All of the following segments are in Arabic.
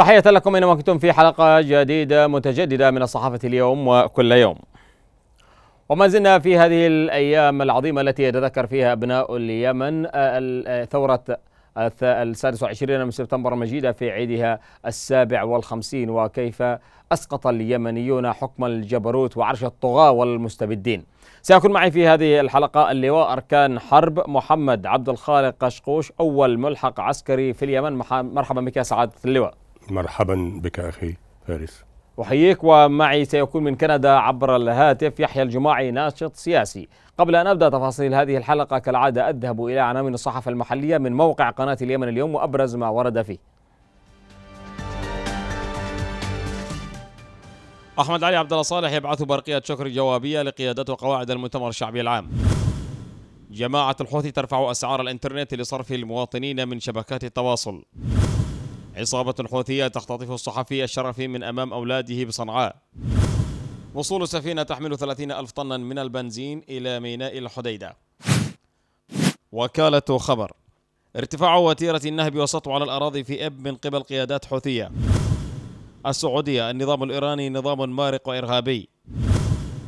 تحية لكم أينما كنتم في حلقة جديدة متجددة من الصحافة اليوم وكل يوم وما زلنا في هذه الأيام العظيمة التي يتذكر فيها أبناء اليمن ثورة السادس وعشرين من سبتمبر المجيدة في عيدها السابع والخمسين وكيف أسقط اليمنيون حكم الجبروت وعرش الطغاة والمستبدين سيكون معي في هذه الحلقة اللواء أركان حرب محمد عبد الخالق قشقوش أول ملحق عسكري في اليمن مرحبا بك سعادة اللواء مرحبا بك أخي فارس أحييك ومعي سيكون من كندا عبر الهاتف يحيى الجماعي ناشط سياسي قبل أن أبدأ تفاصيل هذه الحلقة كالعادة أذهب إلى عناوين الصحف المحلية من موقع قناة اليمن اليوم وأبرز ما ورد فيه أحمد علي عبد الله صالح يبعث برقية شكر جوابية لقيادات وقواعد المؤتمر الشعبي العام جماعة الحوثي ترفع أسعار الإنترنت لصرف المواطنين من شبكات التواصل عصابة الحوثية تختطف الصحفي الشرفي من أمام أولاده بصنعاء وصول سفينة تحمل 30 ألف طنا من البنزين إلى ميناء الحديدة وكالة خبر ارتفاع وتيرة النهب والسطو على الأراضي في إب من قبل قيادات حوثية السعودية النظام الإيراني نظام مارق وإرهابي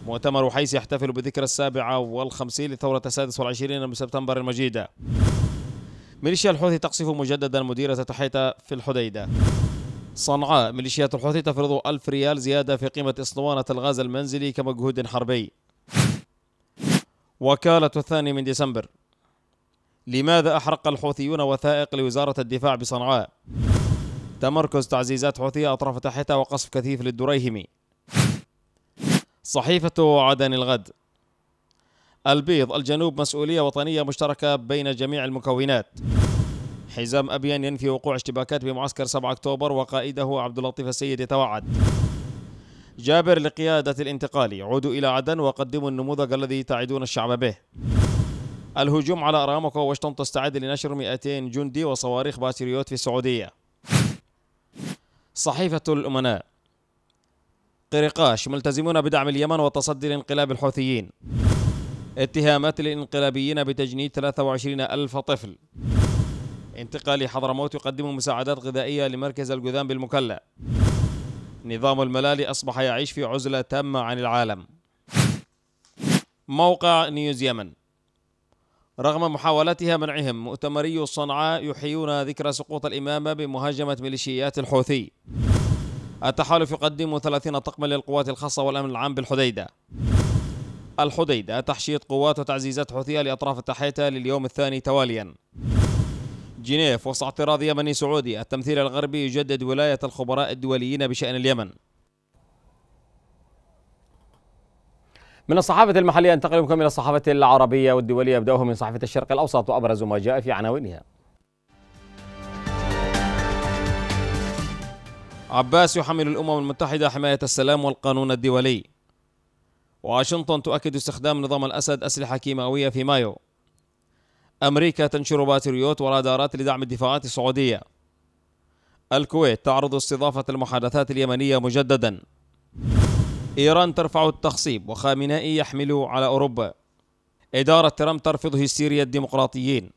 مؤتمر حيث يحتفل بذكرى السابعة والخمسين لثورة السادس والعشرين من سبتمبر المجيدة ميليشيا الحوثي تقصف مجددا مديرة تحيتا في الحديدة صنعاء ميليشيات الحوثي تفرض ألف ريال زيادة في قيمة اسطوانة الغاز المنزلي كمجهود حربي وكالة الثاني من ديسمبر لماذا أحرق الحوثيون وثائق لوزارة الدفاع بصنعاء تمركز تعزيزات حوثية أطراف تحتها وقصف كثيف للدريهمي صحيفة عدن الغد البيض الجنوب مسؤولية وطنية مشتركة بين جميع المكونات حزام أبيان ينفي وقوع اشتباكات بمعسكر 7 أكتوبر وقائده عبد اللطيف السيد يتوعد جابر لقيادة الانتقال عودوا إلى عدن وقدموا النموذج الذي تعدون الشعب به الهجوم على أرامكو واشنطن تستعد لنشر 200 جندي وصواريخ باتريوت في السعودية صحيفة الأمناء قرقاش ملتزمون بدعم اليمن وتصدي لانقلاب الحوثيين اتهامات الانقلابيين بتجنيد 23 ألف طفل انتقال حضرموت يقدم مساعدات غذائية لمركز الجذام بالمكلا نظام الملالي أصبح يعيش في عزلة تامة عن العالم موقع نيوز يمن رغم محاولتها منعهم مؤتمري صنعاء يحيون ذكرى سقوط الإمامة بمهاجمة ميليشيات الحوثي التحالف يقدم 30 طقما للقوات الخاصة والأمن العام بالحديدة الحديدة تحشيد قوات وتعزيزات حوثية لأطراف التحيتة لليوم الثاني تواليا جنيف وسط اعتراض يمني سعودي التمثيل الغربي يجدد ولاية الخبراء الدوليين بشأن اليمن من الصحافة المحلية انتقل بكم إلى الصحافة العربية والدولية أبدأه من صحافة الشرق الأوسط وأبرز ما جاء في عناوينها عباس يحمل الأمم المتحدة حماية السلام والقانون الدولي واشنطن تؤكد استخدام نظام الأسد أسلحة كيماوية في مايو أمريكا تنشر باتريوت ورادارات لدعم الدفاعات السعودية الكويت تعرض استضافة المحادثات اليمنية مجددا إيران ترفع التخصيب وخامنائي يحمل على أوروبا إدارة ترامب ترفض هستيريا الديمقراطيين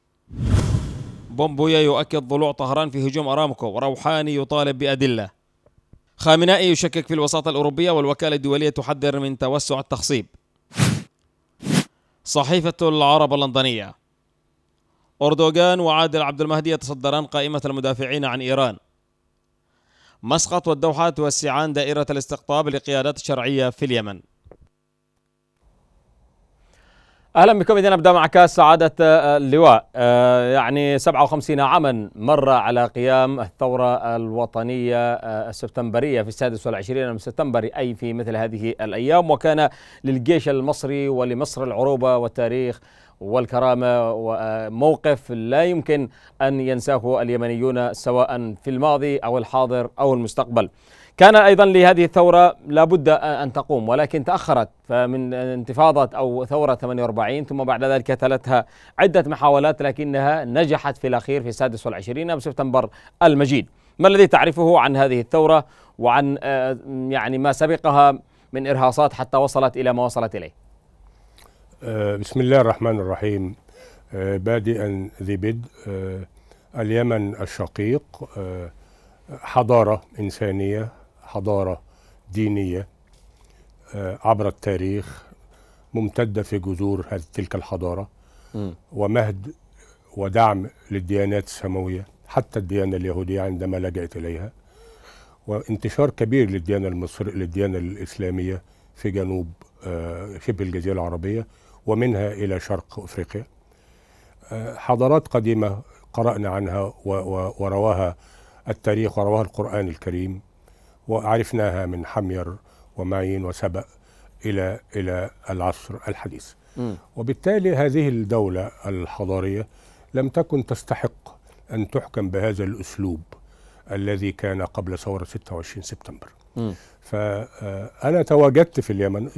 بومبويا يؤكد ضلوع طهران في هجوم أرامكو وروحاني يطالب بأدلة خامنائي يشكك في الوساطة الأوروبية والوكالة الدولية تحذر من توسع التخصيب صحيفة العرب اللندنية أردوغان وعادل عبد المهدي يتصدران قائمة المدافعين عن إيران مسقط والدوحة توسعان دائرة الاستقطاب لقيادات شرعية في اليمن اهلا بكم اذا نبدا معك سعاده آه، اللواء آه، يعني 57 عاما مر على قيام الثوره الوطنيه آه، السبتمبريه في 26 من سبتمبر اي في مثل هذه الايام وكان للجيش المصري ولمصر العروبه والتاريخ والكرامة وموقف لا يمكن أن ينساه اليمنيون سواء في الماضي أو الحاضر أو المستقبل كان أيضا لهذه الثورة لابد أن تقوم ولكن تأخرت فمن انتفاضة أو ثورة 48 ثم بعد ذلك تلتها عدة محاولات لكنها نجحت في الأخير في 26 والعشرين سبتمبر المجيد ما الذي تعرفه عن هذه الثورة وعن آه، يعني ما سبقها من إرهاصات حتى وصلت إلى ما وصلت إليه آه، بسم الله الرحمن الرحيم آه، بادئا ذي بدء اليمن الشقيق حضارة إنسانية حضارة دينية آه، عبر التاريخ ممتدة في جذور هذه تلك الحضارة ومهد ودعم للديانات السماوية حتى الديانة اليهودية عندما لجأت إليها وانتشار كبير للديانة المصرية للديانة الإسلامية في جنوب شبه آه، الجزيرة العربية ومنها إلى شرق أفريقيا آه، حضارات قديمة قرأنا عنها ورواها التاريخ ورواها القرآن الكريم وعرفناها من حمير وماين وسبأ إلى إلى العصر الحديث وبالتالي هذه الدولة الحضارية لم تكن تستحق أن تحكم بهذا الأسلوب الذي كان قبل ثورة 26 سبتمبر فأنا آه، تواجدت في اليمن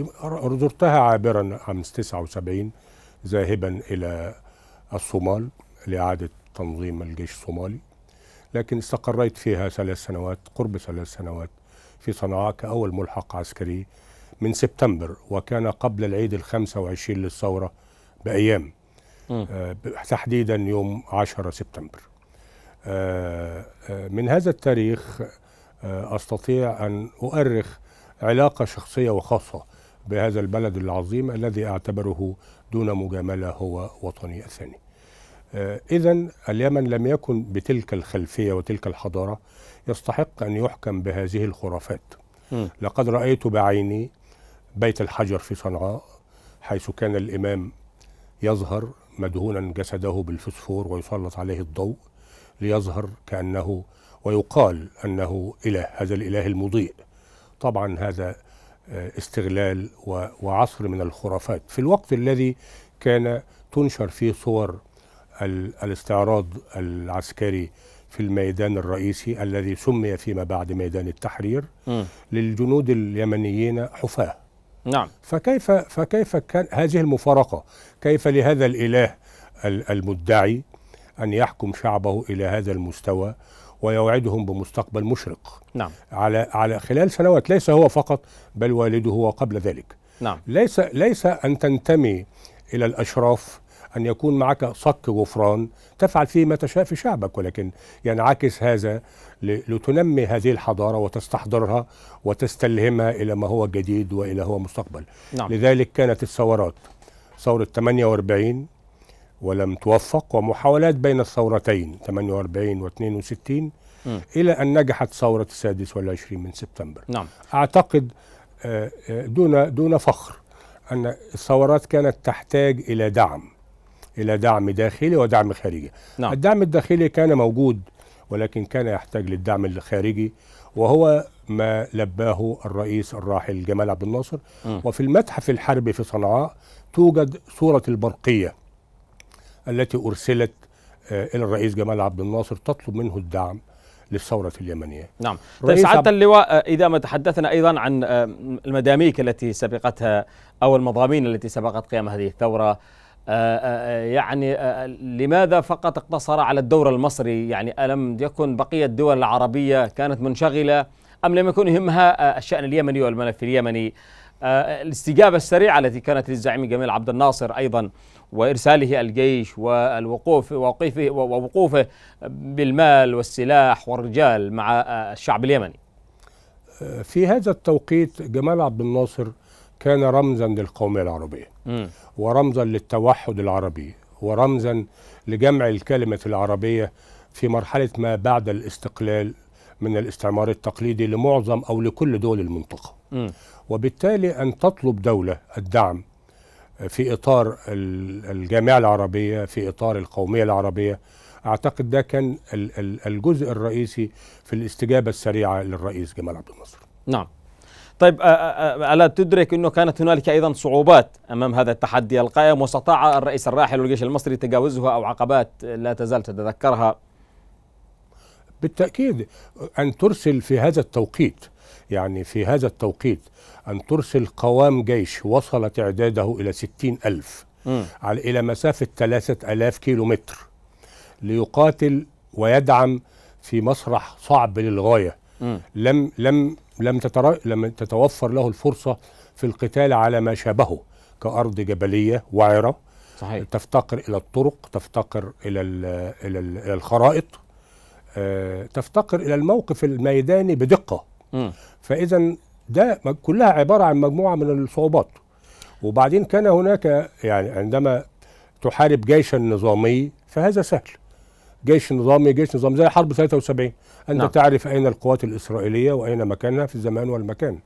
زرتها عابرا عام 79 ذاهبا إلى الصومال لإعادة تنظيم الجيش الصومالي لكن استقريت فيها ثلاث سنوات قرب ثلاث سنوات في صنعاء كأول ملحق عسكري من سبتمبر وكان قبل العيد الخمسة وعشرين للثورة بأيام آه تحديدا يوم 10 سبتمبر آه،, آه من هذا التاريخ آه أستطيع أن أؤرخ علاقة شخصية وخاصة بهذا البلد العظيم الذي أعتبره دون مجاملة هو وطني الثاني آه، إذا اليمن لم يكن بتلك الخلفية وتلك الحضارة يستحق أن يحكم بهذه الخرافات م. لقد رأيت بعيني بيت الحجر في صنعاء حيث كان الإمام يظهر مدهونا جسده بالفسفور ويسلط عليه الضوء ليظهر كأنه ويقال أنه إله هذا الإله المضيء طبعا هذا آه، استغلال وعصر من الخرافات في الوقت الذي كان تنشر فيه صور الاستعراض العسكري في الميدان الرئيسي الذي سمي فيما بعد ميدان التحرير م. للجنود اليمنيين حفاة نعم فكيف فكيف كان هذه المفارقة كيف لهذا الإله المدعي أن يحكم شعبه إلى هذا المستوى ويوعدهم بمستقبل مشرق نعم على على خلال سنوات ليس هو فقط بل والده وقبل ذلك نعم ليس ليس أن تنتمي إلى الأشراف أن يكون معك صك غفران تفعل فيه ما تشاء في شعبك ولكن ينعكس يعني هذا لتنمي هذه الحضارة وتستحضرها وتستلهمها إلى ما هو جديد وإلى هو مستقبل نعم. لذلك كانت الثورات ثورة 48 ولم توفق ومحاولات بين الثورتين 48 و 62 م. إلى أن نجحت ثورة السادس والعشرين من سبتمبر نعم. أعتقد آه، آه، دون دون فخر أن الثورات كانت تحتاج إلى دعم إلى دعم داخلي ودعم خارجي نعم. الدعم الداخلي كان موجود ولكن كان يحتاج للدعم الخارجي وهو ما لباه الرئيس الراحل جمال عبد الناصر م. وفي المتحف الحربي في صنعاء توجد صورة البرقية التي أرسلت آه، إلى الرئيس جمال عبد الناصر تطلب منه الدعم للثورة اليمنية نعم طيب سعادة اللواء آه، إذا ما تحدثنا أيضا عن آه، المداميك التي سبقتها أو المضامين التي سبقت قيام هذه الثورة آه، آه، آه، يعني لماذا فقط اقتصر على الدور المصري يعني ألم يكن بقية الدول العربية كانت منشغلة أم لم يكن يهمها الشأن اليمني والملف اليمني الاستجابة السريعة التي كانت للزعيم جميل عبد الناصر أيضا وإرساله الجيش والوقوف ووقوفه, ووقوفه بالمال والسلاح والرجال مع الشعب اليمني في هذا التوقيت جمال عبد الناصر كان رمزا للقومية العربية م. ورمزا للتوحد العربي ورمزا لجمع الكلمة العربية في مرحلة ما بعد الاستقلال من الاستعمار التقليدي لمعظم أو لكل دول المنطقة م. وبالتالي أن تطلب دولة الدعم في إطار الجامعة العربية في إطار القومية العربية أعتقد ده كان الجزء الرئيسي في الاستجابة السريعة للرئيس جمال عبد الناصر نعم طيب ألا تدرك أنه كانت هنالك أيضا صعوبات أمام هذا التحدي القائم واستطاع الرئيس الراحل والجيش المصري تجاوزها أو عقبات لا تزال تتذكرها بالتأكيد أن ترسل في هذا التوقيت يعني في هذا التوقيت أن ترسل قوام جيش وصل تعداده إلى ستين ألف على إلى مسافة ثلاثة ألاف كيلو متر ليقاتل ويدعم في مسرح صعب للغاية م. لم لم لم, تتر... لم تتوفر له الفرصة في القتال على ما شابهه كأرض جبلية وعرة صحيح. تفتقر إلى الطرق تفتقر إلى, إلى, إلى الخرائط آه، تفتقر إلى الموقف الميداني بدقة فإذا ده كلها عبارة عن مجموعة من الصعوبات وبعدين كان هناك يعني عندما تحارب جيشا نظامي فهذا سهل جيش نظامي جيش نظام زي حرب 73 انت نعم. تعرف اين القوات الاسرائيليه واين مكانها في الزمان والمكان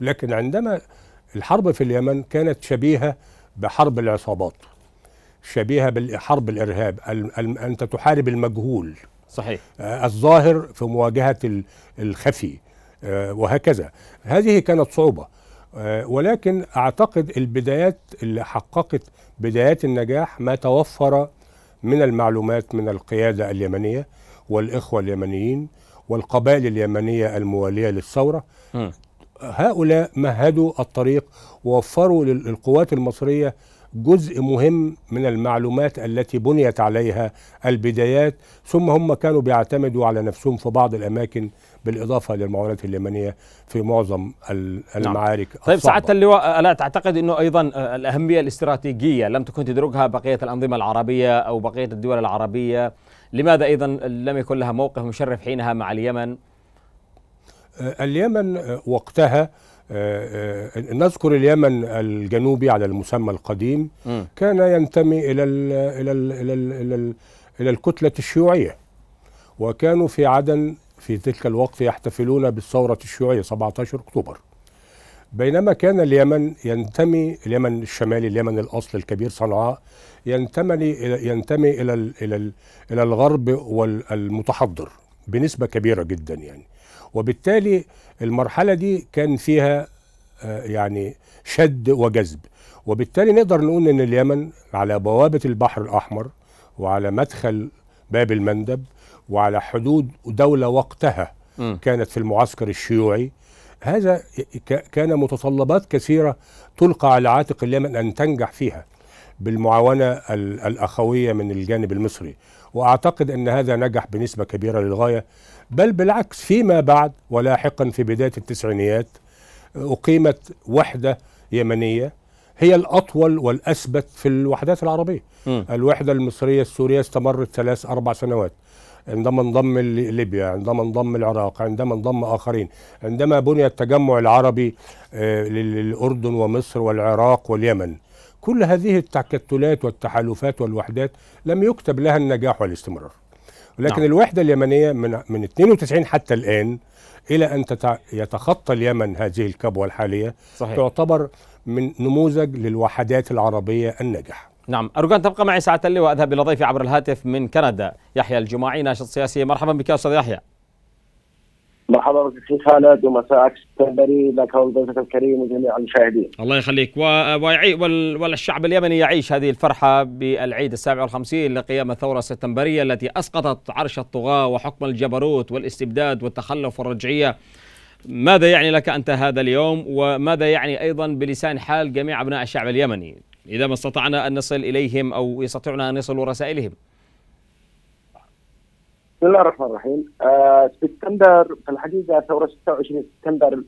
لكن عندما الحرب في اليمن كانت شبيهه بحرب العصابات شبيهه بحرب الارهاب انت تحارب المجهول صحيح آه، الظاهر في مواجهه الخفي آه، وهكذا هذه كانت صعوبه آه، ولكن اعتقد البدايات اللي حققت بدايات النجاح ما توفر من المعلومات من القيادة اليمنية والإخوة اليمنيين والقبائل اليمنية الموالية للثورة هؤلاء مهدوا الطريق ووفروا للقوات المصرية جزء مهم من المعلومات التي بنيت عليها البدايات ثم هم كانوا بيعتمدوا على نفسهم في بعض الأماكن بالاضافه للمعاونات اليمنيه في معظم نعم. المعارك نعم. طيب سعاده اللواء الا تعتقد انه ايضا آه، الاهميه الاستراتيجيه لم تكن تدركها بقيه الانظمه العربيه او بقيه الدول العربيه لماذا ايضا لم يكن لها موقف مشرف حينها مع اليمن آه، اليمن آه، وقتها نذكر اليمن الجنوبي على المسمى القديم م. كان ينتمي الى الـ الى الـ الى الـ الى, الـ الى الكتله الشيوعيه وكانوا في عدن في تلك الوقت يحتفلون بالثورة الشيوعية 17 أكتوبر بينما كان اليمن ينتمي اليمن الشمالي اليمن الاصل الكبير صنعاء ينتمي الى ينتمي الى الى الى الغرب والمتحضر بنسبه كبيره جدا يعني وبالتالي المرحله دي كان فيها آه، يعني شد وجذب وبالتالي نقدر نقول ان اليمن على بوابه البحر الاحمر وعلى مدخل باب المندب وعلى حدود دولة وقتها م. كانت في المعسكر الشيوعي هذا كان متطلبات كثيرة تلقى على عاتق اليمن أن تنجح فيها بالمعاونة الأخوية من الجانب المصري وأعتقد أن هذا نجح بنسبة كبيرة للغاية بل بالعكس فيما بعد ولاحقا في بداية التسعينيات أقيمت وحدة يمنية هي الأطول والأثبت في الوحدات العربية م. الوحدة المصرية السورية استمرت ثلاث أربع سنوات عندما انضم ليبيا عندما انضم العراق عندما انضم آخرين عندما بني التجمع العربي آه، للأردن ومصر والعراق واليمن كل هذه التكتلات والتحالفات والوحدات لم يكتب لها النجاح والاستمرار لكن نعم. الوحدة اليمنية من من 92 حتى الآن إلى أن يتخطى اليمن هذه الكبوة الحالية صحيح. تعتبر من نموذج للوحدات العربية الناجحة نعم أرجو تبقى معي ساعة لي وأذهب إلى ضيفي عبر الهاتف من كندا يحيى الجماعي ناشط سياسي مرحبا بك يا أستاذ يحيى مرحبا بك في خالد ومساء سبتمبري لك ولضيفك الكريم وجميع المشاهدين. الله يخليك و... ويعي... والشعب اليمني يعيش هذه الفرحه بالعيد السابع والخمسين لقيام الثوره السبتمبريه التي اسقطت عرش الطغاه وحكم الجبروت والاستبداد والتخلف والرجعيه. ماذا يعني لك انت هذا اليوم وماذا يعني ايضا بلسان حال جميع ابناء الشعب اليمني؟ إذا ما استطعنا أن نصل إليهم أو يستطيعنا أن يصلوا رسائلهم بسم الله الرحمن الرحيم آه سبتمبر في الحقيقة ثورة 26 سبتمبر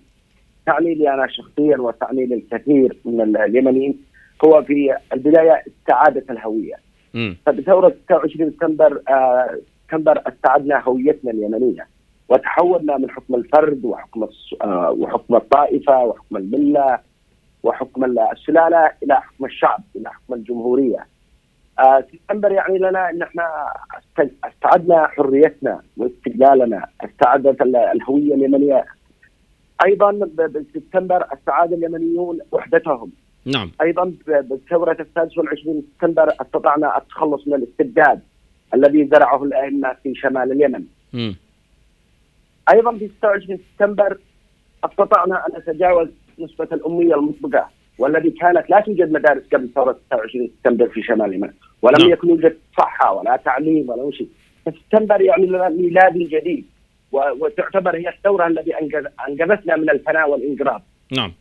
تعني لي أنا شخصيا وتعني للكثير من اليمنيين هو في البداية استعادة الهوية فبثورة 26 سبتمبر آه سبتمبر استعدنا هويتنا اليمنية وتحولنا من حكم الفرد وحكم آه وحكم الطائفة وحكم الملة وحكم السلاله الى حكم الشعب الى حكم الجمهوريه. آه، سبتمبر يعني لنا ان احنا استعدنا حريتنا واستقلالنا، استعدت الهويه اليمنيه. ايضا بسبتمبر استعاد اليمنيون وحدتهم. نعم. ايضا بثوره السادس والعشرين سبتمبر استطعنا التخلص من الاستبداد الذي زرعه الائمه في شمال اليمن. م. ايضا في 26 سبتمبر استطعنا ان نتجاوز نسبه الاميه المطبقه والذي كانت لا توجد مدارس قبل ثوره 26 سبتمبر في شمال اليمن ولم نعم. يكن يوجد صحه ولا تعليم ولا شيء سبتمبر يعني ميلاد جديد وتعتبر هي الثوره التي انقذتنا من الفناء والانقراض. نعم.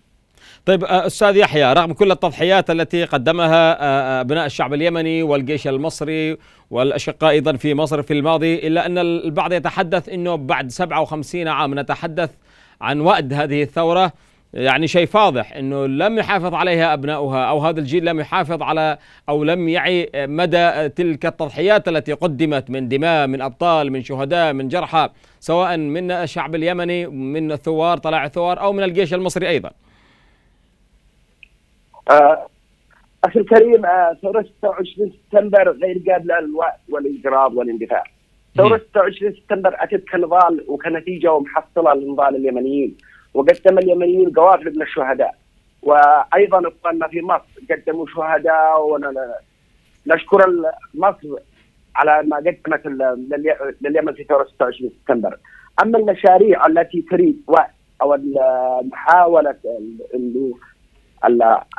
طيب آه، استاذ يحيى رغم كل التضحيات التي قدمها آه، آه، ابناء الشعب اليمني والجيش المصري والاشقاء ايضا في مصر في الماضي الا ان البعض يتحدث انه بعد 57 عام نتحدث عن وأد هذه الثوره يعني شيء فاضح انه لم يحافظ عليها ابناؤها او هذا الجيل لم يحافظ على او لم يعي مدى تلك التضحيات التي قدمت من دماء من ابطال من شهداء من جرحى سواء من الشعب اليمني من الثوار طلع الثوار او من الجيش المصري ايضا. آه، اخي الكريم آه، ثوره 26 سبتمبر غير قابله للوقت والانقراض والاندفاع. ثوره 26 سبتمبر اتت كنضال وكنتيجه ومحصله لنضال اليمنيين. وقدم اليمنيين قوافل من الشهداء وايضا اخواننا في مصر قدموا شهداء ونشكر مصر على ما قدمت لليمن في ثوره 26 سبتمبر. اما المشاريع التي تريد او محاوله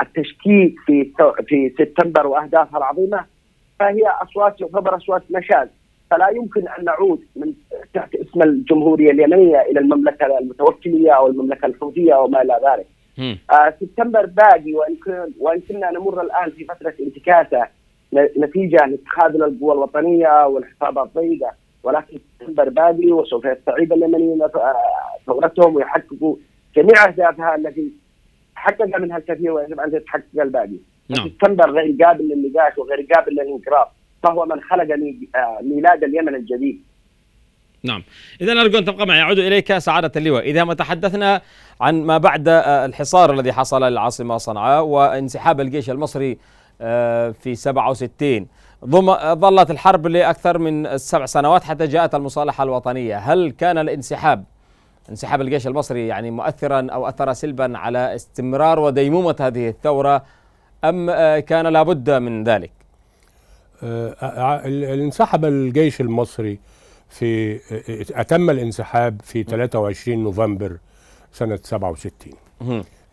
التشكيك في في سبتمبر واهدافها العظيمه فهي اصوات تعتبر اصوات نشاز فلا يمكن ان نعود من تحت اسم الجمهوريه اليمنيه الى المملكه المتوكليه او المملكه الحوثيه وما الى ذلك. آه سبتمبر باقي وان وان كنا نمر الان في فتره انتكاسه نتيجه لاتخاذنا القوى الوطنيه والحسابات ضيقه ولكن سبتمبر باقي وسوف يستعيد اليمنيين آه، ثورتهم ويحققوا جميع اهدافها التي حقق منها الكثير ويجب ان تتحقق الباقي. نعم. سبتمبر غير قابل للنقاش وغير قابل للانقراض. فهو من خلق آه، ميلاد اليمن الجديد نعم إذا ارجو ان تبقى معي أعود إليك سعادة اللواء إذا ما تحدثنا عن ما بعد آه، الحصار الذي حصل للعاصمة صنعاء وانسحاب الجيش المصري آه، في 67 ظلت الحرب لأكثر من سبع سنوات حتى جاءت المصالحة الوطنية هل كان الانسحاب انسحاب الجيش المصري يعني مؤثرا أو أثر سلبا على استمرار وديمومة هذه الثورة أم كان لابد من ذلك آه، آه، آه، انسحب الجيش المصري في أتم الانسحاب في 23 نوفمبر سنة 67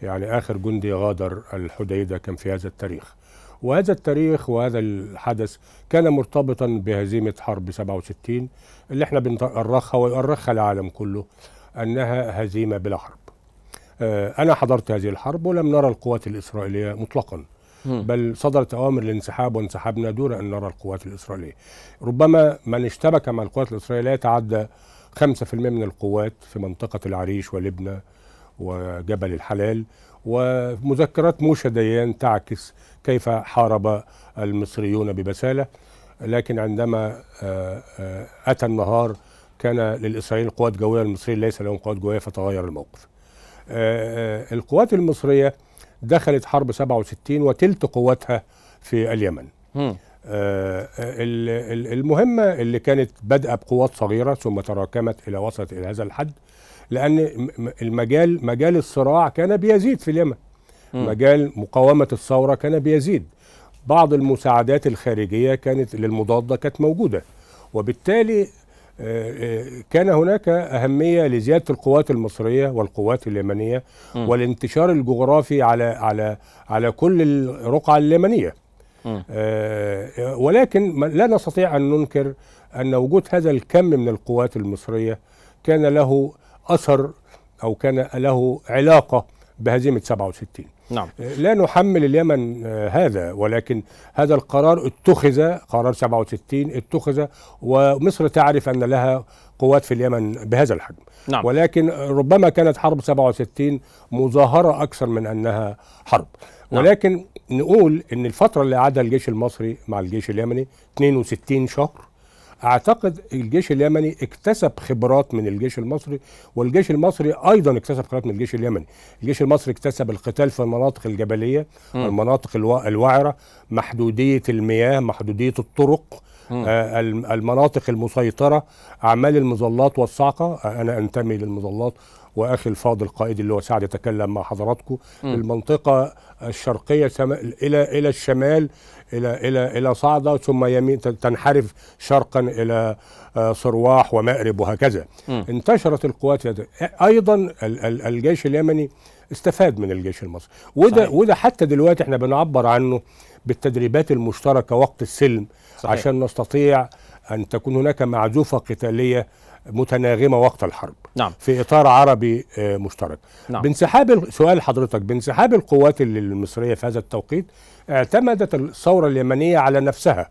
يعني آخر جندي غادر الحديدة كان في هذا التاريخ وهذا التاريخ وهذا الحدث كان مرتبطا بهزيمة حرب 67 اللي احنا بنأرخها ويؤرخها العالم كله أنها هزيمة بلا حرب أنا حضرت هذه الحرب ولم نرى القوات الإسرائيلية مطلقا بل صدرت أوامر الانسحاب وانسحبنا دون أن نرى القوات الإسرائيلية ربما من اشتبك مع القوات الإسرائيلية يتعدى 5% من القوات في منطقة العريش ولبنى وجبل الحلال ومذكرات موشى ديان تعكس كيف حارب المصريون ببسالة لكن عندما آه، آه، أتى النهار كان للإسرائيليين قوات جوية المصريين ليس لهم قوات جوية فتغير الموقف آه، القوات المصرية دخلت حرب 67 وتلت قواتها في اليمن آه المهمة اللي كانت بادئة بقوات صغيرة ثم تراكمت إلى وصلت إلى هذا الحد لأن المجال مجال الصراع كان بيزيد في اليمن م. مجال مقاومة الثورة كان بيزيد بعض المساعدات الخارجية كانت للمضادة كانت موجودة وبالتالي كان هناك أهمية لزيادة القوات المصرية والقوات اليمنية م. والانتشار الجغرافي على على على كل الرقعة اليمنية آه ولكن لا نستطيع أن ننكر أن وجود هذا الكم من القوات المصرية كان له أثر أو كان له علاقة بهزيمه 67 نعم آه، لا نحمل اليمن آه، هذا ولكن هذا القرار اتخذ قرار 67 اتخذ ومصر تعرف ان لها قوات في اليمن بهذا الحجم نعم. ولكن ربما كانت حرب 67 مظاهره اكثر من انها حرب نعم. ولكن نقول ان الفتره اللي قعدها الجيش المصري مع الجيش اليمني 62 شهر اعتقد الجيش اليمني اكتسب خبرات من الجيش المصري والجيش المصري ايضا اكتسب خبرات من الجيش اليمني الجيش المصري اكتسب القتال في المناطق الجبليه م. المناطق الوعره محدوديه المياه محدوديه الطرق آه المناطق المسيطره اعمال المظلات والصعقه آه، انا انتمي للمظلات واخي الفاضل قائد اللي هو سعد يتكلم مع حضراتكم المنطقه الشرقيه الى الى الشمال إلى إلى إلى صعدة ثم يمين تنحرف شرقا إلى آه، صرواح ومأرب وهكذا م. انتشرت القوات أيضا الجيش اليمني استفاد من الجيش المصري وده صحيح. وده حتى دلوقتي احنا بنعبر عنه بالتدريبات المشتركه وقت السلم صحيح. عشان نستطيع ان تكون هناك معزوفه قتاليه متناغمه وقت الحرب نعم. في اطار عربي آه، مشترك نعم. بانسحاب سؤال حضرتك بانسحاب القوات المصريه في هذا التوقيت اعتمدت الثوره اليمنيه على نفسها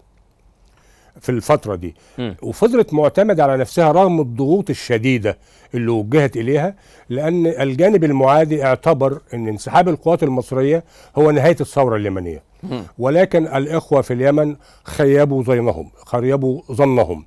في الفترة دي م. وفضلت معتمدة على نفسها رغم الضغوط الشديدة اللي وجهت إليها لأن الجانب المعادي اعتبر أن انسحاب القوات المصرية هو نهاية الثورة اليمنية ولكن الإخوة في اليمن خيبوا ظنهم خيبوا ظنهم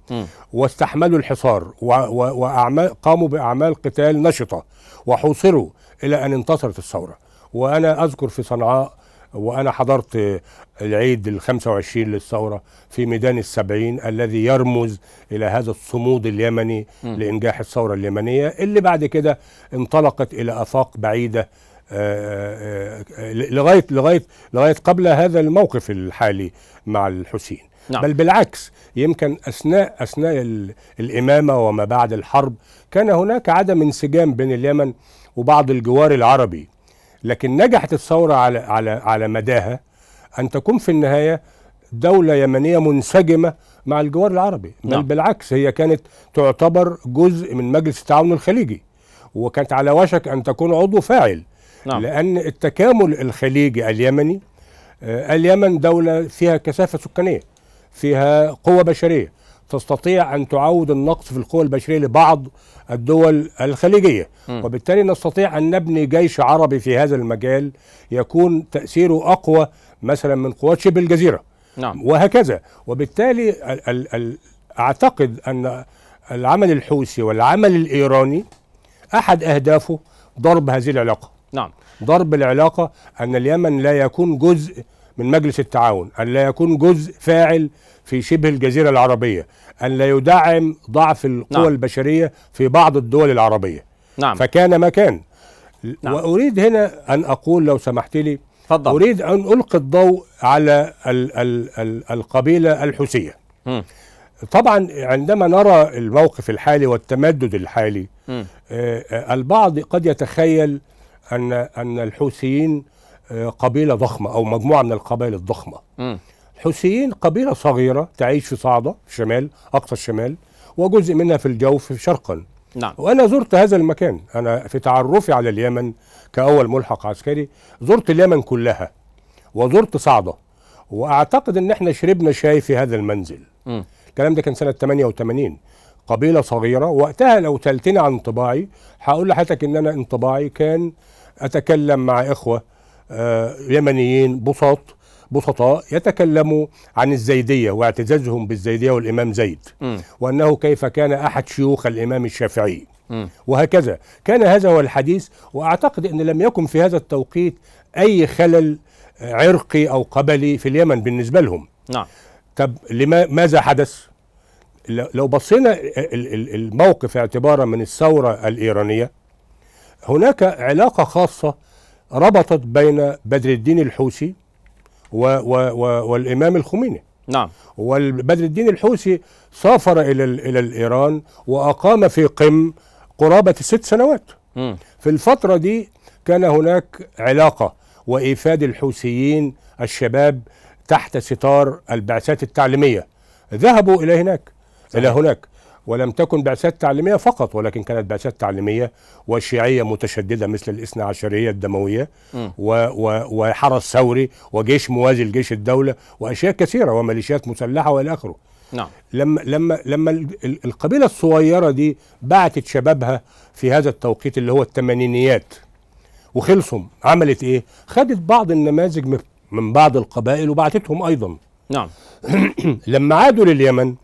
واستحملوا الحصار وقاموا بأعمال قتال نشطة وحوصروا إلى أن انتصرت الثورة وأنا أذكر في صنعاء وانا حضرت العيد ال 25 للثوره في ميدان السبعين الذي يرمز الى هذا الصمود اليمني م. لانجاح الثوره اليمنيه اللي بعد كده انطلقت الى افاق بعيده آه، آه، آه، لغايه لغايه لغايه قبل هذا الموقف الحالي مع الحسين نعم. بل بالعكس يمكن اثناء اثناء الامامه وما بعد الحرب كان هناك عدم انسجام بين اليمن وبعض الجوار العربي لكن نجحت الثورة على على على مداها أن تكون في النهاية دولة يمنية منسجمة مع الجوار العربي بل نعم. بالعكس هي كانت تعتبر جزء من مجلس التعاون الخليجي وكانت على وشك أن تكون عضو فاعل نعم. لأن التكامل الخليجي اليمني آه، اليمن دولة فيها كثافة سكانية فيها قوة بشرية تستطيع أن تعود النقص في القوى البشرية لبعض الدول الخليجية م. وبالتالي نستطيع أن نبني جيش عربي في هذا المجال يكون تأثيره أقوى مثلا من قوات شبه الجزيرة نعم. وهكذا وبالتالي ال ال ال أعتقد أن العمل الحوثي والعمل الإيراني أحد أهدافه ضرب هذه العلاقة نعم ضرب العلاقة أن اليمن لا يكون جزء من مجلس التعاون أن لا يكون جزء فاعل في شبه الجزيرة العربية أن لا يدعم ضعف القوى نعم. البشرية في بعض الدول العربية نعم. فكان ما كان نعم. وأريد هنا أن أقول لو سمحت لي فضل. أريد أن ألقي الضوء على ال ال ال القبيلة الحوثية طبعا عندما نرى الموقف الحالي والتمدد الحالي آه،, آه البعض قد يتخيل أن أن الحوثيين قبيله ضخمه او مجموعه من القبائل الضخمه الحوثيين قبيله صغيره تعيش في صعده شمال اقصى الشمال وجزء منها في الجوف شرقا نعم. وانا زرت هذا المكان انا في تعرفي على اليمن كاول ملحق عسكري زرت اليمن كلها وزرت صعده واعتقد ان احنا شربنا شاي في هذا المنزل م. الكلام ده كان سنه 88 قبيله صغيره وقتها لو سالتني عن انطباعي هقول لحضرتك ان انا انطباعي كان اتكلم مع اخوه آه، يمنيين بسط بسطاء يتكلموا عن الزيدية واعتزازهم بالزيدية والإمام زيد م. وأنه كيف كان أحد شيوخ الإمام الشافعي م. وهكذا كان هذا هو الحديث وأعتقد أن لم يكن في هذا التوقيت أي خلل عرقي أو قبلي في اليمن بالنسبة لهم نعم طب لماذا حدث لو بصينا الموقف اعتبارا من الثورة الإيرانية هناك علاقة خاصة ربطت بين بدر الدين الحوثي و و و والامام الخميني نعم وبدر الدين الحوثي سافر الى الى ايران واقام في قم قرابه ست سنوات م. في الفتره دي كان هناك علاقه وايفاد الحوثيين الشباب تحت ستار البعثات التعليميه ذهبوا الى هناك صحيح. الى هناك ولم تكن بعثات تعليمية فقط ولكن كانت بعثات تعليمية وشيعية متشددة مثل الاثنى عشرية الدموية و و وحرس ثوري وجيش موازي لجيش الدولة وأشياء كثيرة وميليشيات مسلحة وإلى آخره نعم لما لما لما القبيله الصغيره دي بعتت شبابها في هذا التوقيت اللي هو الثمانينيات وخلصهم عملت ايه؟ خدت بعض النماذج من بعض القبائل وبعتتهم ايضا نعم لما عادوا لليمن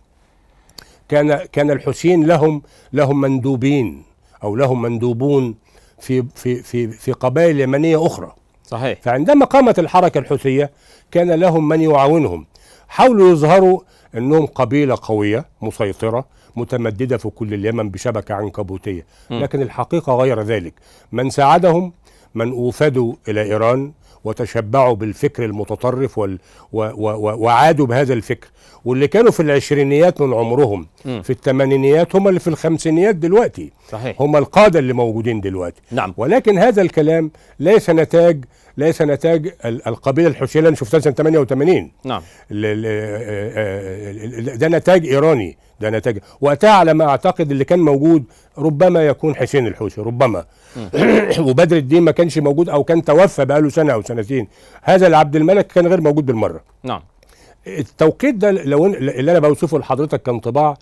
كان كان الحسين لهم لهم مندوبين او لهم مندوبون في في في في قبائل يمنيه اخرى صحيح فعندما قامت الحركه الحوثيه كان لهم من يعاونهم حاولوا يظهروا انهم قبيله قويه مسيطره متمدده في كل اليمن بشبكه عنكبوتيه لكن الحقيقه غير ذلك من ساعدهم من اوفدوا الى ايران وتشبعوا بالفكر المتطرف وال و و و وعادوا بهذا الفكر واللي كانوا في العشرينيات من عمرهم م. في الثمانينيات هم اللي في الخمسينيات دلوقتي صحيح. هم القادة اللي موجودين دلوقتي نعم. ولكن هذا الكلام ليس نتاج ليس نتاج القبيلة الحوثية اللي أنا شفتها سنة 88 نعم آه، آه، آه، ده نتاج إيراني ده نتاج وقتها على ما أعتقد اللي كان موجود ربما يكون حسين الحوثي ربما وبدر الدين ما كانش موجود أو كان توفى بقاله سنة أو سنتين هذا العبد الملك كان غير موجود بالمرة نعم التوقيت ده لو اللي أنا بوصفه لحضرتك كانطباع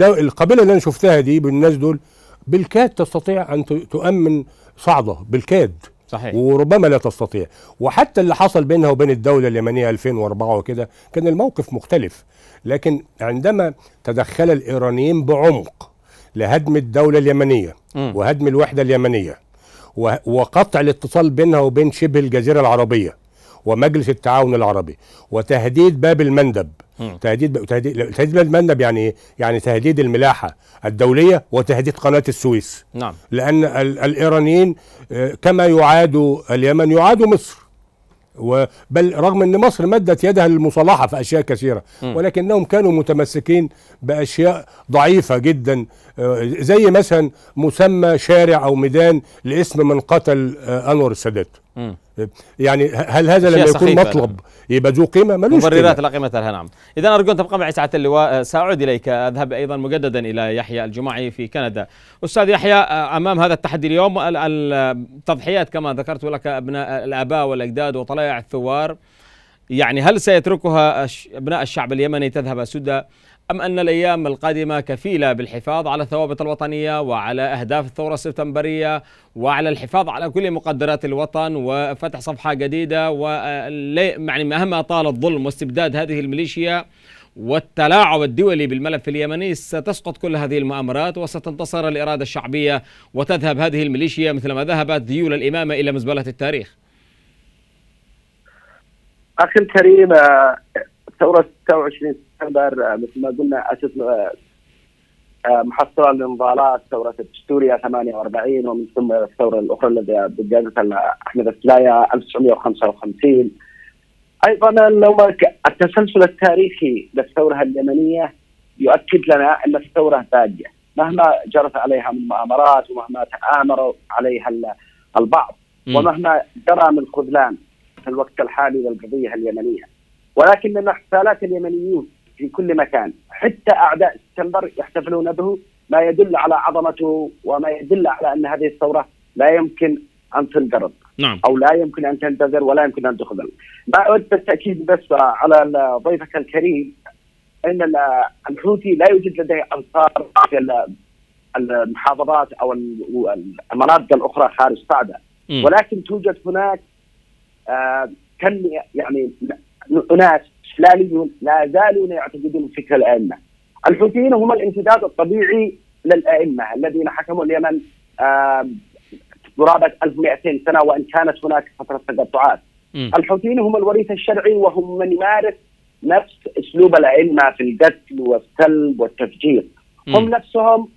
القبيلة اللي أنا شفتها دي بالناس دول بالكاد تستطيع أن تؤمن صعدة بالكاد صحيح وربما لا تستطيع وحتى اللي حصل بينها وبين الدولة اليمنية 2004 وكده كان الموقف مختلف لكن عندما تدخل الإيرانيين بعمق لهدم الدولة اليمنية وهدم الوحدة اليمنية وقطع الاتصال بينها وبين شبه الجزيرة العربية ومجلس التعاون العربي وتهديد باب المندب تهديد تهديد تهديد المنب يعني يعني تهديد الملاحه الدوليه وتهديد قناه السويس نعم لان الايرانيين آه، كما يعادوا اليمن يعادوا مصر بل رغم ان مصر مدت يدها للمصالحه في اشياء كثيره ولكنهم كانوا متمسكين باشياء ضعيفه جدا آه، زي مثلا مسمى شارع او ميدان لاسم من قتل آه، انور السادات يعني هل هذا لما يكون مطلب يبقى ذو قيمه ملوش مبررات لا قيمه لها نعم اذا ارجو ان تبقى معي ساعه اللواء آه، ساعود اليك اذهب ايضا مجددا الى يحيى الجمعي في كندا استاذ يحيى امام هذا التحدي اليوم التضحيات كما ذكرت لك ابناء الاباء والاجداد وطلائع الثوار يعني هل سيتركها ابناء الشعب اليمني تذهب سدى أم أن الأيام القادمة كفيلة بالحفاظ على الثوابت الوطنية وعلى أهداف الثورة السبتمبرية وعلى الحفاظ على كل مقدرات الوطن وفتح صفحة جديدة يعني مهما طال الظلم واستبداد هذه الميليشيا والتلاعب الدولي بالملف اليمني ستسقط كل هذه المؤامرات وستنتصر الإرادة الشعبية وتذهب هذه الميليشيا مثلما ذهبت ذيول الإمامة إلى مزبلة التاريخ أخي الكريم آه، ثورة 26 سبتمبر آه، مثل ما قلنا أسس آه، آه، محصله للنضالات ثوره الدستوريه 48 ومن ثم الثوره الاخرى التي بقيادتها احمد السلايا 1955 ايضا التسلسل التاريخي للثوره اليمنيه يؤكد لنا ان الثوره باديه مهما جرت عليها من مؤامرات ومهما تآمر عليها البعض ومهما جرى من خذلان في الوقت الحالي للقضيه اليمنيه ولكن احتالات اليمنيين في كل مكان حتى أعداء سبتمبر يحتفلون به ما يدل على عظمته وما يدل على أن هذه الثورة لا يمكن أن تنقرض نعم. أو لا يمكن أن تنتظر ولا يمكن أن تخذل ما أود بالتأكيد بس على ضيفك الكريم أن الحوثي لا يوجد لديه أنصار في المحافظات أو المناطق الأخرى خارج صعدة ولكن توجد هناك آه، كم يعني أناس الشلاليون لا زالوا يعتقدون فكر الائمه. الحوثيين هم الامتداد الطبيعي للائمه الذين حكموا اليمن قرابه 1200 سنه وان كانت هناك فتره تقطعات. الحوثيين هم الوريث الشرعي وهم من يمارس نفس اسلوب الائمه في القتل والسلب والتفجير. هم نفسهم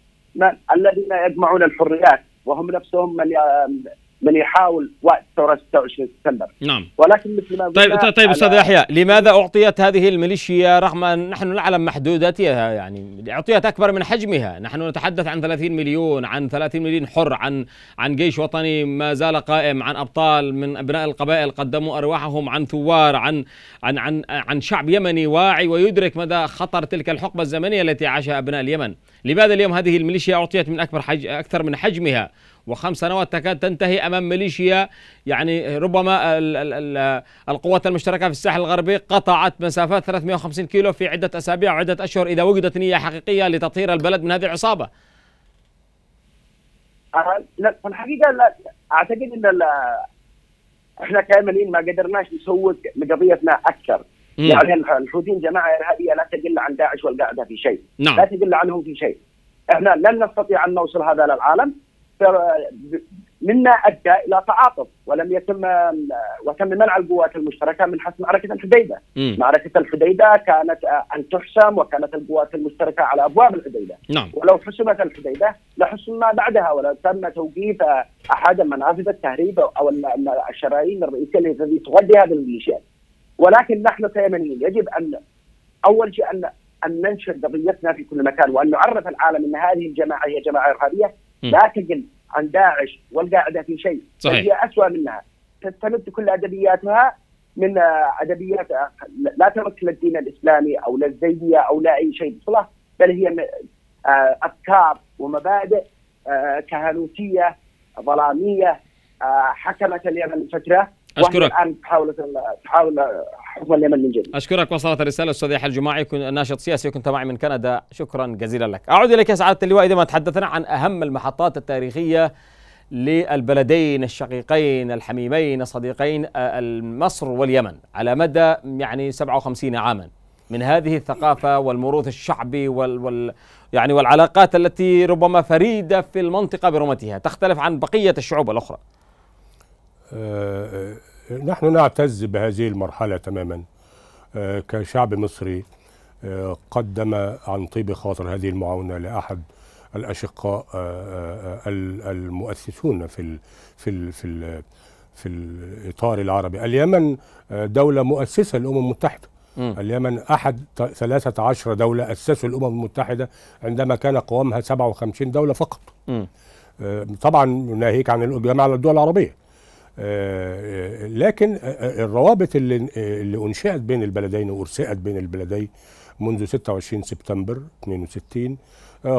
الذين يجمعون الحريات وهم نفسهم من من يحاول وقت ثوره 26 سبتمبر نعم ولكن مثل ما طيب طيب استاذ يحيى لماذا اعطيت هذه الميليشيا رغم ان نحن نعلم محدوداتها يعني اعطيت اكبر من حجمها نحن نتحدث عن 30 مليون عن 30 مليون حر عن عن جيش وطني ما زال قائم عن ابطال من ابناء القبائل قدموا ارواحهم عن ثوار عن عن عن عن شعب يمني واعي ويدرك مدى خطر تلك الحقبه الزمنيه التي عاشها ابناء اليمن لماذا اليوم هذه الميليشيا اعطيت من اكبر حج اكثر من حجمها وخمس سنوات تكاد تنتهي امام ميليشيا يعني ربما الـ الـ الـ القوات المشتركه في الساحل الغربي قطعت مسافات 350 كيلو في عده اسابيع وعده اشهر اذا وجدت نيه حقيقيه لتطهير البلد من هذه العصابه. أه لا في الحقيقه لا اعتقد ان احنا كاملين ما قدرناش نسوق لقضيتنا اكثر. يعني الحوثيين جماعه ارهابيه لا تقل عن داعش والقاعده في شيء. نعم. لا تقل عنهم في شيء. احنا لن نستطيع ان نوصل هذا للعالم مما ادى الى تعاطف ولم يتم وتم منع القوات المشتركه من حسم معركه الحديده. م. معركه الحديده كانت آه، ان تحسم وكانت القوات المشتركه على ابواب الحديده. نعم. ولو حسمت الحديده لحسم ما بعدها ولو تم توقيف آه، احد منافذ التهريب او الشرايين الرئيسيه التي تغذي هذه الميليشيات. ولكن نحن كيمنيين يجب ان اول شيء ان ان ننشر قضيتنا في كل مكان وان نعرف العالم ان هذه الجماعه هي جماعه ارهابيه لا تقل عن داعش والقاعده في شيء صحيح هي اسوء منها تستمد كل ادبياتها من آه، ادبيات آه، لا تمثل الدين الاسلامي او للزيديه او لا اي شيء بصله بل هي آه، افكار ومبادئ كهنوتيه ظلاميه حكمت اليمن فتره اشكرك الان تحاول تحاول حكم اليمن من جديد اشكرك وصلت الرساله استاذ يحيى الجماعي ناشط سياسي كنت معي من كندا شكرا جزيلا لك اعود اليك يا سعاده اللواء اذا ما تحدثنا عن اهم المحطات التاريخيه للبلدين الشقيقين الحميمين الصديقين آه، مصر واليمن على مدى يعني 57 عاما من هذه الثقافة والموروث الشعبي وال, وال يعني والعلاقات التي ربما فريدة في المنطقة برمتها تختلف عن بقية الشعوب الأخرى آه، آه، نحن نعتز بهذه المرحلة تماما آه، كشعب مصري آه، قدم عن طيب خاطر هذه المعاونة لأحد الأشقاء آه، المؤسسون في في في في الإطار العربي اليمن دولة مؤسسة للأمم المتحدة اليمن أحد 13 دولة أسسوا الأمم المتحدة عندما كان قوامها 57 دولة فقط طبعا ناهيك عن الجماعة الدول العربية آه، آه، لكن آه، الروابط اللي, اللي انشئت بين البلدين وارسئت بين البلدين منذ 26 سبتمبر 62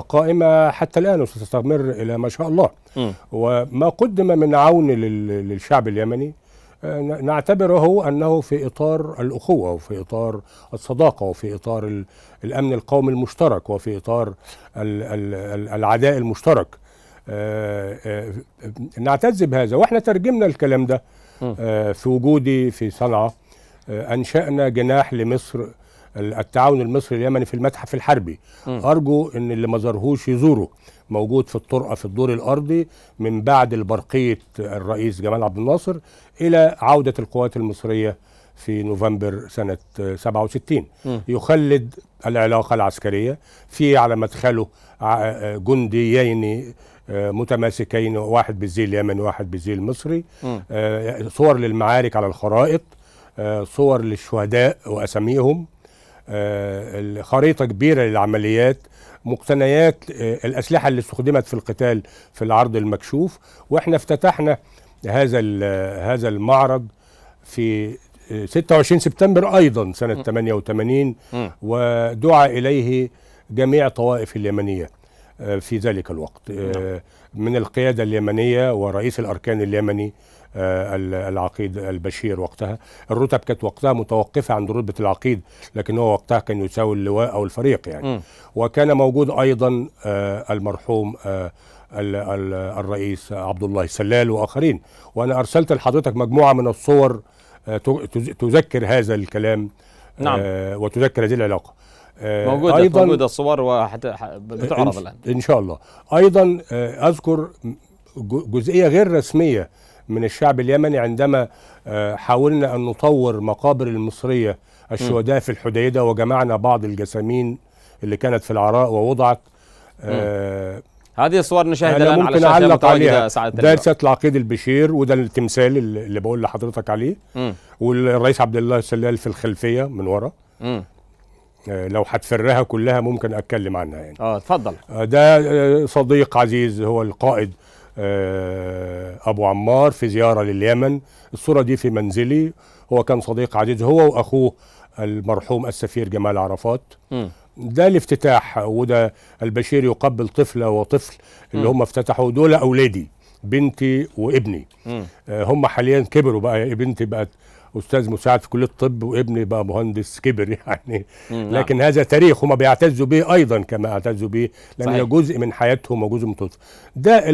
قائمه حتى الان وستستمر الى ما شاء الله م. وما قدم من عون للشعب اليمني نعتبره انه في اطار الاخوه وفي اطار الصداقه وفي اطار الامن القومي المشترك وفي اطار العداء المشترك آه، آه، نعتز بهذا واحنا ترجمنا الكلام ده آه، في وجودي في صنعاء انشانا جناح لمصر التعاون المصري اليمني في المتحف الحربي م. ارجو ان اللي ما زارهوش يزوره موجود في الطرقه في الدور الارضي من بعد البرقيه الرئيس جمال عبد الناصر الى عوده القوات المصريه في نوفمبر سنة 67 م. يخلد العلاقة العسكرية في على مدخله جنديين آه، متماسكين واحد بالزي اليمني واحد بالزي المصري آه، صور للمعارك على الخرائط آه، صور للشهداء واساميهم خريطه كبيره للعمليات مقتنيات الاسلحه اللي استخدمت في القتال في العرض المكشوف واحنا افتتحنا هذا هذا المعرض في 26 سبتمبر ايضا سنه 88 ودعا اليه جميع طوائف اليمنيه آه، في ذلك الوقت آه، نعم. من القيادة اليمنية ورئيس الأركان اليمني آه، العقيد البشير وقتها الرتب كانت وقتها متوقفة عند رتبة العقيد لكن هو وقتها كان يساوي اللواء أو الفريق يعني وكان موجود أيضا المرحوم الرئيس عبد الله سلال وآخرين وأنا أرسلت لحضرتك مجموعة من الصور تذكر هذا الكلام نعم. وتذكر هذه العلاقة آه، موجودة أيضا موجودة الصور بتعرض الآن إن شاء الله أيضا آه، أذكر جزئية غير رسمية من الشعب اليمني عندما آه، حاولنا أن نطور مقابر المصرية الشهداء في الحديدة وجمعنا بعض الجسامين اللي كانت في العراء ووضعت آه هذه الصور نشاهدها الآن ممكن على أعلق عليها ده العقيد البشير وده التمثال اللي بقول لحضرتك عليه والرئيس عبد الله السلال في الخلفية من ورا آه، لو هتفرها كلها ممكن اتكلم عنها يعني اه اتفضل آه، ده صديق عزيز هو القائد آه، ابو عمار في زياره لليمن الصوره دي في منزلي هو كان صديق عزيز هو واخوه المرحوم السفير جمال عرفات م. ده الافتتاح وده البشير يقبل طفله وطفل اللي هم افتتحوا دول اولادي بنتي وابني هم حاليا كبروا بقى بنتي بقت استاذ مساعد في كليه الطب وابني بقى مهندس كبر يعني مم. نعم. لكن هذا تاريخ هم بيعتزوا به ايضا كما اعتزوا به لانه صحيح. جزء من حياتهم وجزء من طفل. ده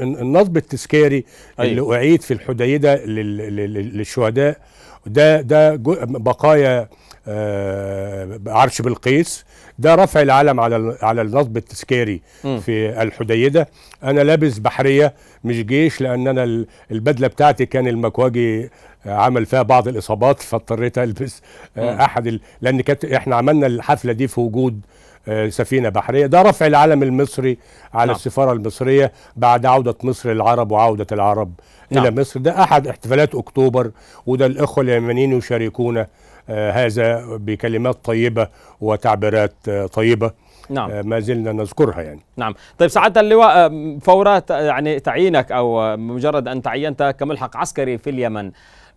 النصب التذكاري أيوه. اللي اعيد في الحديده للشهداء ده ده بقايا آه، عرش بلقيس ده رفع العلم على على النصب التذكاري في الحديده انا لابس بحريه مش جيش لان انا البدله بتاعتي كان المكواجي عمل فيها بعض الاصابات فاضطريت البس آه، احد لان كانت احنا عملنا الحفله دي في وجود آه، سفينه بحريه ده رفع العلم المصري على نعم. السفاره المصريه بعد عوده مصر العرب وعوده العرب نعم. الى مصر ده احد احتفالات اكتوبر وده الاخوه اليمنيين يشاركون آه، هذا بكلمات طيبه وتعبيرات آه، طيبه نعم ما زلنا نذكرها يعني نعم طيب سعاده اللواء فور يعني تعيينك او مجرد ان تعينت كملحق عسكري في اليمن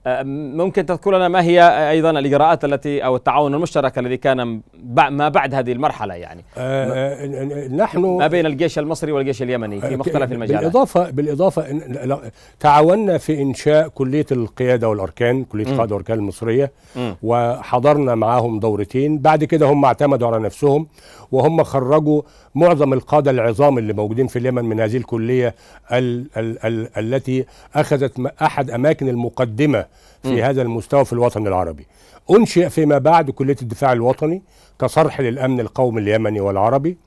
آه، ممكن تذكر لنا ما هي ايضا الاجراءات التي او التعاون المشترك الذي كان ما بعد هذه المرحله يعني آه، آه، نحن ما بين الجيش المصري والجيش اليمني في مختلف المجالات بالاضافه بالاضافه تعاوننا في انشاء كليه القياده والاركان كليه القاده والاركان المصريه وحضرنا معاهم دورتين بعد كده هم اعتمدوا على نفسهم وهم خرجوا معظم القاده العظام اللي موجودين في اليمن من هذه الكليه الـ الـ الـ التي اخذت احد اماكن المقدمه في م. هذا المستوى في الوطن العربي انشئ فيما بعد كليه الدفاع الوطني كصرح للامن القومي اليمني والعربي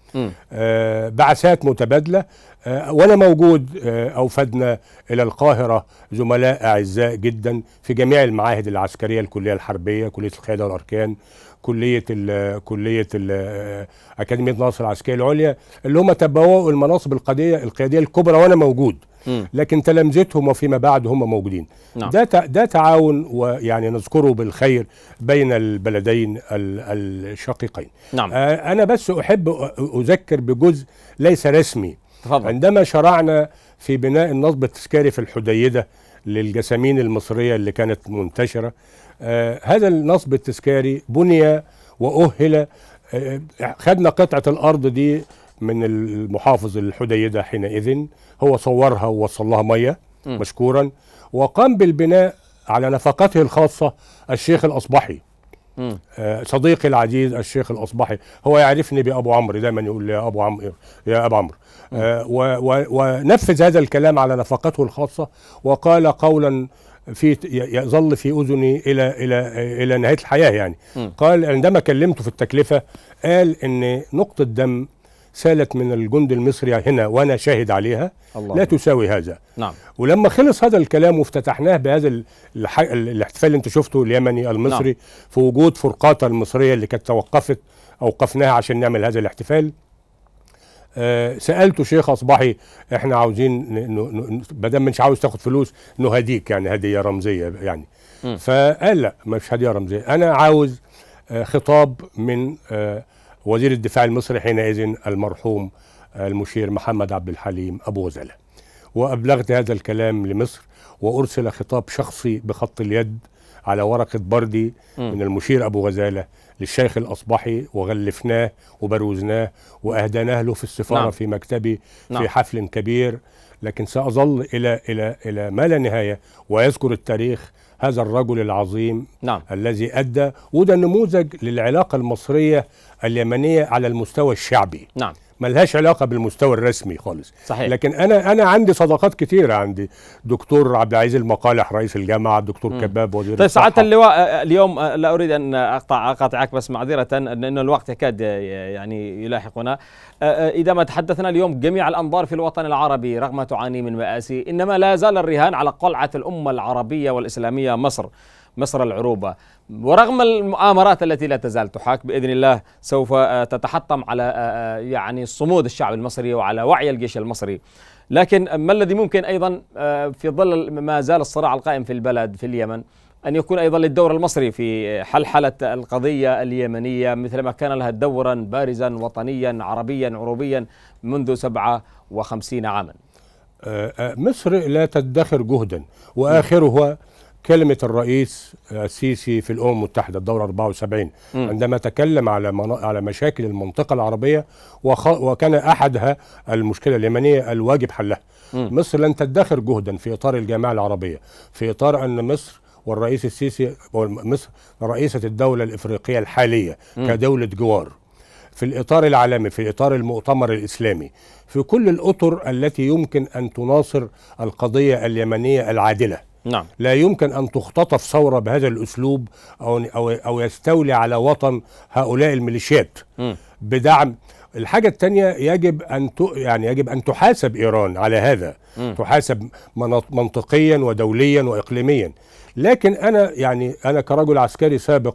آه بعثات متبادله آه وانا موجود آه اوفدنا الى القاهره زملاء اعزاء جدا في جميع المعاهد العسكريه الكليه الحربيه كليه القياده والاركان كليه الـ كليه الـ اكاديميه ناصر العسكريه العليا اللي هم تبوأوا المناصب القياديه القياديه الكبرى وانا موجود لكن تلامذتهم وفيما بعد هم موجودين نعم. ده ده تعاون ويعني نذكره بالخير بين البلدين الشقيقين نعم. آه انا بس احب اذكر بجزء ليس رسمي تفضل. عندما شرعنا في بناء النصب التذكاري في الحديده للجسامين المصريه اللي كانت منتشره آه، هذا النصب التذكاري بني وأهل آه، يعني خدنا قطعة الأرض دي من المحافظ الحديدة حينئذ هو صورها ووصلها مية مشكورا وقام بالبناء على نفقته الخاصة الشيخ الأصبحي آه، صديقي العزيز الشيخ الاصبحي هو يعرفني بابو عمرو دايما يقول لي يا ابو عمرو يا ابو عمرو ونفذ هذا الكلام على نفقته الخاصه وقال قولا في يظل في اذني الى الى الى نهايه الحياه يعني م. قال عندما كلمته في التكلفه قال ان نقطه دم سالت من الجند المصري هنا وانا شاهد عليها الله لا تساوي هذا نعم ولما خلص هذا الكلام وافتتحناه بهذا الح... الاحتفال اللي انت شفته اليمني المصري نعم. في وجود فرقاطه المصريه اللي كانت توقفت اوقفناها عشان نعمل هذا الاحتفال آه، سالته شيخ اصبحي احنا عاوزين ما دام مش عاوز تاخد فلوس نهديك يعني هديه رمزيه يعني م. فقال لا مش هديه رمزيه انا عاوز آه، خطاب من آه، وزير الدفاع المصري حينئذ المرحوم المشير محمد عبد الحليم ابو غزاله وابلغت هذا الكلام لمصر وارسل خطاب شخصي بخط اليد على ورقه بردي م. من المشير ابو غزاله للشيخ الأصبحي وغلفناه وبروزناه وأهدناه له في السفارة نعم. في مكتبي نعم. في حفل كبير لكن سأظل إلى إلى إلى ما لا نهاية ويذكر التاريخ هذا الرجل العظيم نعم. الذي أدى وده نموذج للعلاقة المصرية اليمنية على المستوى الشعبي نعم ملهاش علاقه بالمستوى الرسمي خالص صحيح. لكن انا انا عندي صداقات كتيره عندي دكتور عبد العزيز المقالح رئيس الجامعه الدكتور مم. كباب وزير طيب سعاده اللواء آه، آه، اليوم آه، لا اريد ان اقطع اقاطعك بس معذره لان الوقت يكاد يعني يلاحقنا اذا ما تحدثنا اليوم جميع الانظار في الوطن العربي رغم تعاني من مآسي انما لا زال الرهان على قلعه الامه العربيه والاسلاميه مصر مصر العروبة ورغم المؤامرات التي لا تزال تحاك بإذن الله سوف آه، تتحطم على آه، آه، يعني صمود الشعب المصري وعلى وعي الجيش المصري لكن ما الذي ممكن أيضا في ظل ما زال الصراع القائم في البلد في اليمن أن يكون أيضا للدور المصري في حلحلة القضية اليمنية مثل ما كان لها دورا بارزا وطنيا عربيا عروبيا منذ 57 عاما مصر لا تدخر جهدا وآخرها كلمة الرئيس السيسي في الأمم المتحدة الدورة 74 م. عندما تكلم على منا... على مشاكل المنطقة العربية وخ... وكان أحدها المشكلة اليمنية الواجب حلها م. مصر لن تدخر جهدا في إطار الجامعة العربية في إطار أن مصر والرئيس السيسي مصر رئيسة الدولة الإفريقية الحالية م. كدولة جوار في الإطار العالمي في إطار المؤتمر الإسلامي في كل الأطر التي يمكن أن تناصر القضية اليمنية العادلة نعم لا يمكن أن تختطف ثورة بهذا الأسلوب أو, أو, أو يستولي على وطن هؤلاء الميليشيات م. بدعم الحاجة الثانية يجب أن ت... يعني يجب أن تحاسب إيران على هذا م. تحاسب منطقيا ودوليا وإقليميا لكن أنا يعني أنا كرجل عسكري سابق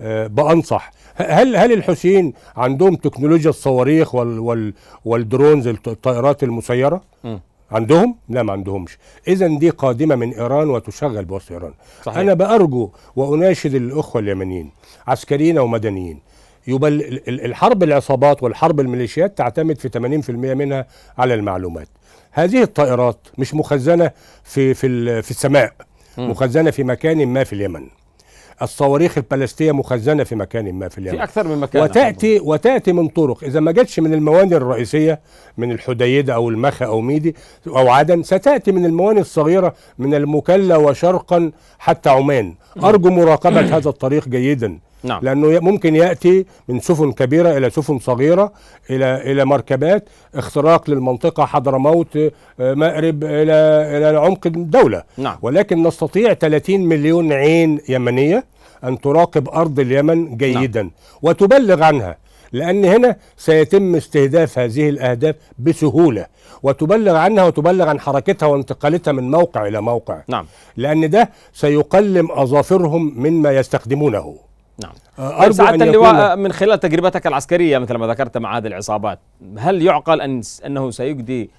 أه بأنصح هل هل الحوثيين عندهم تكنولوجيا الصواريخ وال... وال... والدرونز الطائرات المسيرة؟ م. عندهم؟ لا ما عندهمش اذا دي قادمه من ايران وتشغل بوسط ايران صحيح. انا بارجو واناشد الاخوه اليمنيين عسكريين او مدنيين يبقى الحرب العصابات والحرب الميليشيات تعتمد في 80% منها على المعلومات هذه الطائرات مش مخزنه في في في السماء مخزنه في مكان ما في اليمن الصواريخ البلاستيه مخزنه في مكان ما في اليمن في اكثر من مكان وتاتي أحبه. وتاتي من طرق اذا ما جتش من الموانئ الرئيسيه من الحديده او المخا او ميدي او عدن ستاتي من الموانئ الصغيره من المكلا وشرقا حتى عمان ارجو مراقبه هذا الطريق جيدا نعم. لانه ممكن ياتي من سفن كبيره الى سفن صغيره الى الى مركبات اختراق للمنطقه حضرموت آه، مأرب الى الى عمق الدوله نعم. ولكن نستطيع 30 مليون عين يمنيه ان تراقب ارض اليمن جيدا نعم. وتبلغ عنها لأن هنا سيتم استهداف هذه الأهداف بسهولة وتبلغ عنها وتبلغ عن حركتها وانتقالتها من موقع إلى موقع نعم. لأن ده سيقلم أظافرهم مما يستخدمونه نعم آه، طيب، سعادة اللواء من خلال تجربتك العسكرية مثل ما ذكرت مع هذه العصابات هل يعقل أن أنه سيجدي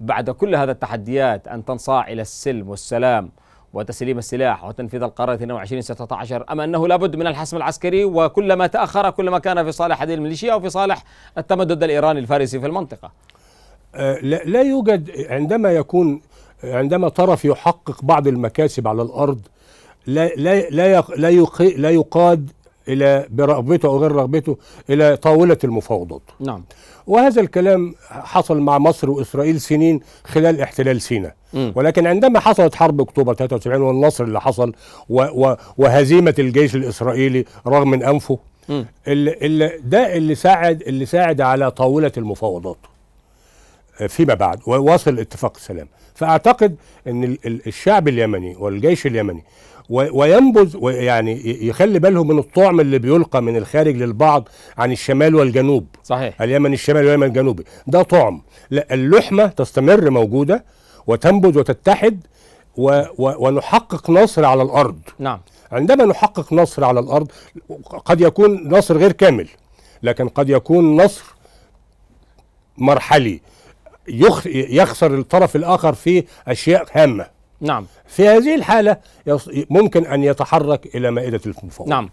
بعد كل هذا التحديات أن تنصاع إلى السلم والسلام وتسليم السلاح وتنفيذ القرار 22 16 أم أنه لابد من الحسم العسكري وكلما تأخر كلما كان في صالح هذه الميليشيا وفي صالح التمدد الإيراني الفارسي في المنطقة آه، لا يوجد عندما يكون عندما طرف يحقق بعض المكاسب على الأرض لا لا لا لا, لا يقاد إلى برغبته أو غير رغبته إلى طاولة المفاوضات نعم وهذا الكلام حصل مع مصر وإسرائيل سنين خلال احتلال سيناء ولكن عندما حصلت حرب أكتوبر 73 والنصر اللي حصل و و وهزيمة الجيش الإسرائيلي رغم من أنفه اللي اللي ده اللي ساعد اللي ساعد على طاولة المفاوضات فيما بعد ووصل اتفاق السلام فاعتقد ان الشعب اليمني والجيش اليمني وينبذ يعني يخلي بالهم من الطعم اللي بيلقى من الخارج للبعض عن الشمال والجنوب صحيح اليمن الشمالي واليمن الجنوبي ده طعم لا اللحمه تستمر موجوده وتنبذ وتتحد و و ونحقق نصر على الارض نعم عندما نحقق نصر على الارض قد يكون نصر غير كامل لكن قد يكون نصر مرحلي يخسر الطرف الاخر في اشياء هامه نعم في هذه الحالة ممكن أن يتحرك إلى مائدة المفاوض نعم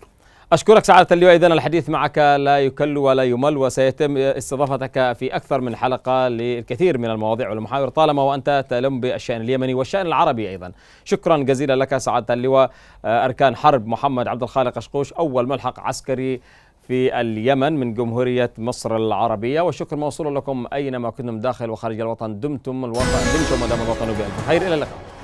أشكرك سعادة اللواء إذن الحديث معك لا يكل ولا يمل وسيتم استضافتك في أكثر من حلقة للكثير من المواضيع والمحاور طالما وأنت تلم بالشأن اليمني والشأن العربي أيضا شكرا جزيلا لك سعادة اللواء آه، أركان حرب محمد عبد الخالق أشقوش أول ملحق عسكري في اليمن من جمهورية مصر العربية والشكر موصول لكم أينما كنتم داخل وخارج الوطن دمتم الوطن دمتم ودام الوطن بألف خير إلى اللقاء